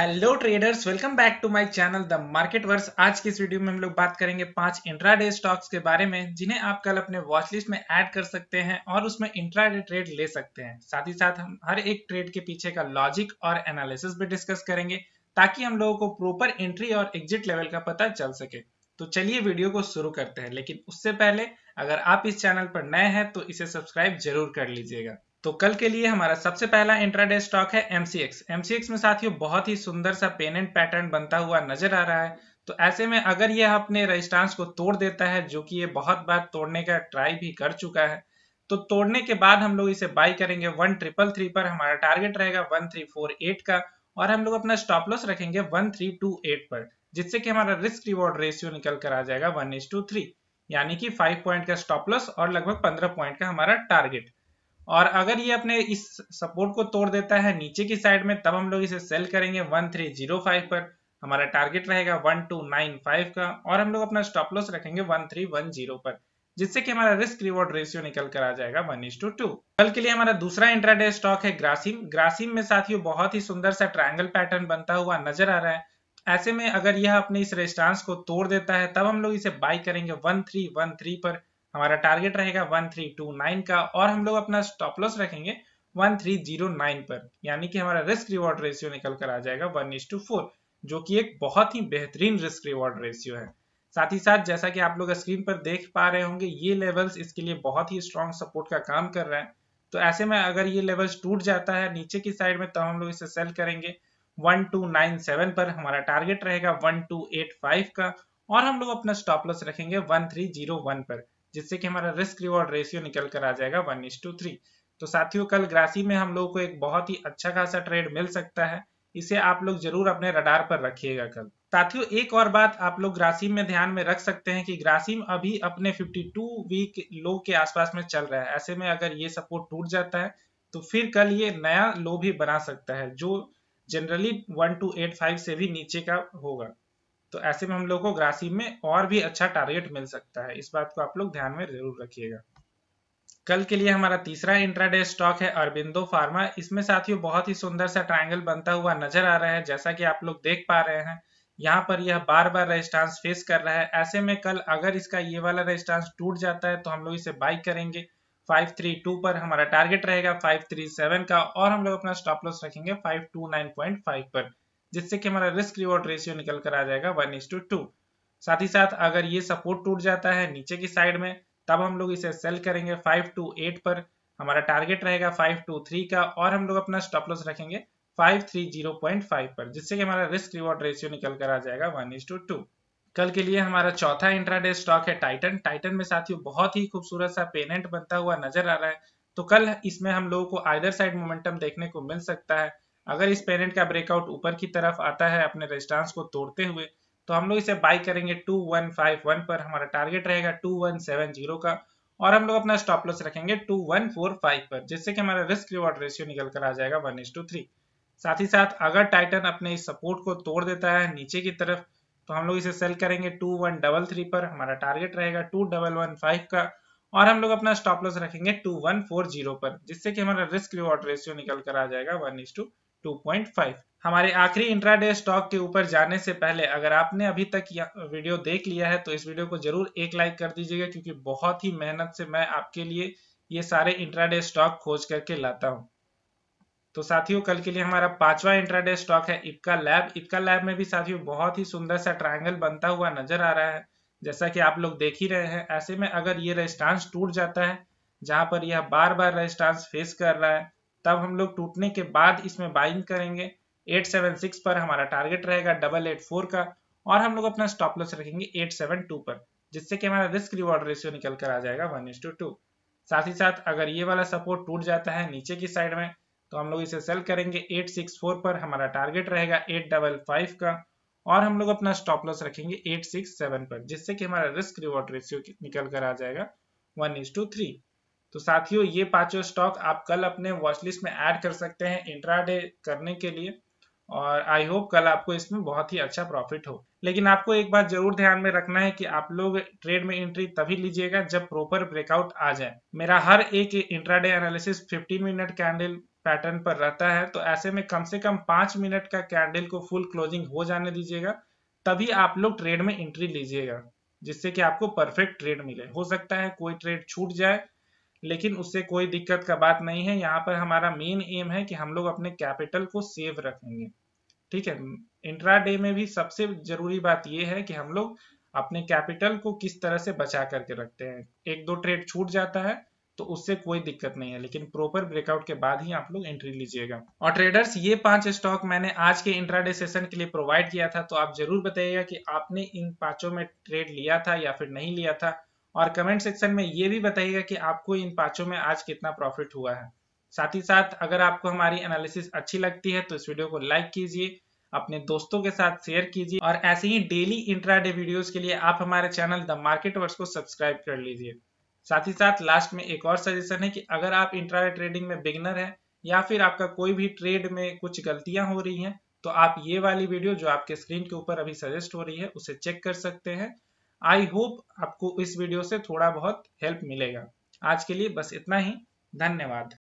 hello traders welcome back to my channel the market verse आज की इस video में हम लोग बात करेंगे पांच इंट्राडे स्टॉक्स के बारे में जिन्हें आप कल अपने वॉचलिस्ट में ऐड कर सकते हैं और उसमें इंट्राडे ट्रेड ले सकते हैं साथ ही साथ हम हर एक ट्रेड के पीछे का लॉजिक और एनालिसिस भी डिस्कस करेंगे ताकि हम लोगों को प्रॉपर एंट्री और एग्जिट लेवल का पता चल सके तो चलिए वीडियो को शुरू करते हैं लेकिन उससे पहले अगर आप इस चैनल पर नए हैं तो इसे सब्सक्राइब जरूर कर लीजिएगा तो कल के लिए हमारा सबसे पहला इंट्राडे स्टॉक है एमसीएक्स एमसीएक्स में साथियों बहुत ही सुंदर सा पेनेंट पैटर्न बनता हुआ नजर आ रहा है तो ऐसे में अगर यह अपने रजिस्टांस को तोड़ देता है जो कि ये बहुत बार तोड़ने का ट्राई भी कर चुका है तो तोड़ने के बाद हम लोग इसे बाई करेंगे वन ट्रिपल थ्री पर हमारा टारगेट रहेगा वन थ्री फोर एट का और हम लोग अपना स्टॉप लॉस रखेंगे वन थ्री टू एट पर जिससे कि हमारा रिस्क रिवॉर्ड रेशियो निकल कर आ जाएगा वन एस टू थ्री यानी कि फाइव पॉइंट का स्टॉप लॉस और लगभग पंद्रह पॉइंट का हमारा टारगेट और अगर ये अपने इस सपोर्ट को तोड़ देता है नीचे की साइड में तब हम लोग इसे सेल करेंगे 1305 पर हमारा टारगेट रहेगा 1295 का और हम लोग अपना स्टॉप लॉस रखेंगे 1310 पर जिससे कि हमारा रिस्क रिवॉर्ड रेशियो निकल कर आ जाएगा वन इज टू टू कल के लिए हमारा दूसरा इंट्राडे स्टॉक है ग्रासिम ग्रासिम में साथियों बहुत ही सुंदर सा ट्रायंगल पैटर्न बनता हुआ नजर आ रहा है ऐसे में अगर यह अपने इस रेस्टांस को तोड़ देता है तब हम लोग इसे बाई करेंगे 1313 पर हमारा टारगेट रहेगा वन थ्री टू नाइन का और हम लोग अपना स्टॉप लॉस रखेंगे वन थ्री जीरो नाइन पर यानी कि हमारा रिस्क रिवॉर्ड रेशियो निकल कर आ जाएगा वन इज टू फोर जो कि एक बहुत ही बेहतरीन रिस्क रिवॉर्ड रेशियो है साथ ही साथ जैसा कि आप लोग स्क्रीन पर देख पा रहे होंगे ये लेवल्स इसके लिए बहुत ही स्ट्रॉन्ग सपोर्ट का काम कर रहे हैं तो ऐसे में अगर ये लेवल्स टूट जाता है नीचे की साइड में तब तो हम लोग इसे सेल करेंगे 1297 पर हमारा टारगेट रहेगा 1285 का और हम लोग अपना स्टॉप लॉस रखेंगे 1301 पर जिससे कि हमारा रिस्क रिवॉर्ड रेशियो निकल कर आ जाएगा वन इज टू थ्री तो साथियों कल ग्रासी में हम लोगों को एक बहुत ही अच्छा खासा ट्रेड मिल सकता है इसे आप लोग जरूर अपने रडार पर रखिएगा कल साथियों एक और बात आप लोग ग्रासिम में ध्यान में रख सकते हैं कि ग्रासिम अभी अपने 52 वीक लो के आसपास में चल रहा है ऐसे में अगर ये सपोर्ट टूट जाता है तो फिर कल ये नया लो भी बना सकता है जो जनरली 1285 से भी नीचे का होगा तो ऐसे में हम लोग को ग्रासी में और भी अच्छा टारगेट मिल सकता है इस बात को आप लोग ध्यान में जरूर रखिएगा कल के लिए हमारा तीसरा इंट्राडे स्टॉक है अरबिंदो फार्मा इसमें साथियों बहुत ही सुंदर सा ट्रायंगल बनता हुआ नजर आ रहा है जैसा कि आप लोग देख पा रहे हैं यहाँ पर यह बार बार रेजिस्टेंस फेस कर रहा है ऐसे में कल अगर इसका ये वाला रेजिस्टेंस टूट जाता है तो हम लोग इसे बाइक करेंगे 532 पर हमारा टारगेट रहेगा 537 का और हम लोग अपना स्टॉप लॉस रखेंगे 529.5 पर जिससे कि हमारा रिस्क रिवॉर्ड रेशियो निकल कर आ जाएगा वन इज टू टू साथ ही साथ अगर ये सपोर्ट टूट जाता है नीचे की साइड में तब हम लोग इसे सेल करेंगे फाइव टू एट पर हमारा टारगेट रहेगा फाइव टू थ्री का और हम लोग अपना स्टॉप लॉस रखेंगे जीरो पॉइंट फाइव पर जिससे कि हमारा रिस्क रिवॉर्ड रेशियो निकल कर आ जाएगा वन इज टू टू कल के लिए हमारा चौथा इंट्राडे स्टॉक है टाइटन टाइटन में साथियों बहुत ही खूबसूरत सा पेनेंट बनता हुआ नजर आ रहा है तो कल इसमें हम लोगों को आइदर साइड मोमेंटम देखने को मिल सकता है अगर इस पेरेंट का ब्रेकआउट ऊपर की तरफ आता है अपने रेजिस्टेंस को तोड़ते हुए तो हम लोग इसे बाई करेंगे 2151 पर हमारा टारगेट रहेगा 2170 का और हम लोग अपना स्टॉप लॉस रखेंगे 2145 पर जिससे कि हमारा रिस्क रिवॉर्ड रेशियो निकल कर आ जाएगा वन साथ ही साथ अगर टाइटन अपने इस सपोर्ट को तोड़ देता है नीचे की तरफ तो हम लोग इसे सेल करेंगे 2133 पर हमारा टारगेट रहेगा 2115 का और हम लोग अपना स्टॉप लॉस रखेंगे 2140 पर जिससे कि हमारा रिस्क रिवॉर्ड रेशियो निकल कर आ जाएगा वन इज टू 2.5 हमारे आखिरी इंट्राडे स्टॉक के ऊपर जाने से पहले अगर आपने अभी तक वीडियो देख लिया है तो इस वीडियो को जरूर एक लाइक कर दीजिएगा क्योंकि बहुत ही मेहनत से मैं आपके लिए ये सारे इंट्राडे स्टॉक खोज करके लाता हूँ तो साथियों कल के लिए हमारा पांचवा इंट्राडे स्टॉक है इपका लैब इपका लैब में भी साथियों बहुत ही सुंदर सा ट्राइंगल बनता हुआ नजर आ रहा है जैसा कि आप लोग देख ही रहे हैं ऐसे में अगर ये रेजिस्टांस टूट जाता है जहां पर यह बार बार रेजिस्टांस फेस कर रहा है तब हम लोग टूटने के बाद इसमें बाइंग करेंगे 876 पर हमारा टारगेट रहेगा डबल एट फोर का और हम लोग अपना स्टॉप लॉस रखेंगे 872 पर जिससे कि हमारा रिस्क रिवॉर्ड रेशियो निकल कर आ जाएगा वन इज टू टू साथ ही साथ अगर ये वाला सपोर्ट टूट जाता है नीचे की साइड में तो हम लोग इसे सेल करेंगे 864 पर हमारा टारगेट रहेगा 855 का और हम लोग अपना स्टॉप लॉस रखेंगे 867 पर जिससे कि हमारा रिस्क रिवॉर्ड रेशियो निकल कर आ जाएगा वन इज टू थ्री तो साथियों ये पांचों स्टॉक आप कल अपने वॉचलिस्ट में ऐड कर सकते हैं इंट्रा करने के लिए और आई होप कल आपको इसमें बहुत ही अच्छा प्रॉफिट हो लेकिन आपको एक बात जरूर ध्यान में रखना है कि आप लोग ट्रेड में एंट्री तभी लीजिएगा जब प्रॉपर ब्रेकआउट आ जाए मेरा हर एक intraday analysis 15 minute candle pattern पर रहता है तो ऐसे में कम से कम पांच मिनट का कैंडल को फुल क्लोजिंग हो जाने दीजिएगा तभी आप लोग ट्रेड में एंट्री लीजिएगा जिससे कि आपको परफेक्ट ट्रेड मिले हो सकता है कोई ट्रेड छूट जाए लेकिन उससे कोई दिक्कत का बात नहीं है यहाँ पर हमारा मेन एम है कि हम लोग अपने कैपिटल को सेव रखेंगे ठीक है इंट्रा डे में भी सबसे जरूरी बात यह है कि हम लोग अपने कैपिटल को किस तरह से बचा करके रखते हैं एक दो ट्रेड छूट जाता है तो उससे कोई दिक्कत नहीं है लेकिन प्रॉपर ब्रेकआउट के बाद ही आप लोग एंट्री लीजिएगा और ट्रेडर्स ये पांच स्टॉक मैंने आज के इंट्राडे सेशन के लिए प्रोवाइड किया था तो आप जरूर बताइएगा कि आपने इन पांचों में ट्रेड लिया था या फिर नहीं लिया था और कमेंट सेक्शन में ये भी बताइएगा कि आपको इन पांचों में आज कितना प्रॉफिट हुआ है साथ ही साथ अगर आपको हमारी एनालिसिस अच्छी लगती है तो इस वीडियो को लाइक कीजिए अपने दोस्तों के साथ शेयर कीजिए और ऐसे ही डेली इंट्राडे वीडियोस के लिए आप हमारे चैनल द मार्केट वर्स को सब्सक्राइब कर लीजिए साथ ही साथ लास्ट में एक और सजेशन है कि अगर आप इंट्राडे ट्रेडिंग में बिगनर है या फिर आपका कोई भी ट्रेड में कुछ गलतियां हो रही हैं तो आप ये वाली वीडियो जो आपके स्क्रीन के ऊपर अभी सजेस्ट हो रही है उसे चेक कर सकते हैं आई होप आपको इस वीडियो से थोड़ा बहुत हेल्प मिलेगा आज के लिए बस इतना ही धन्यवाद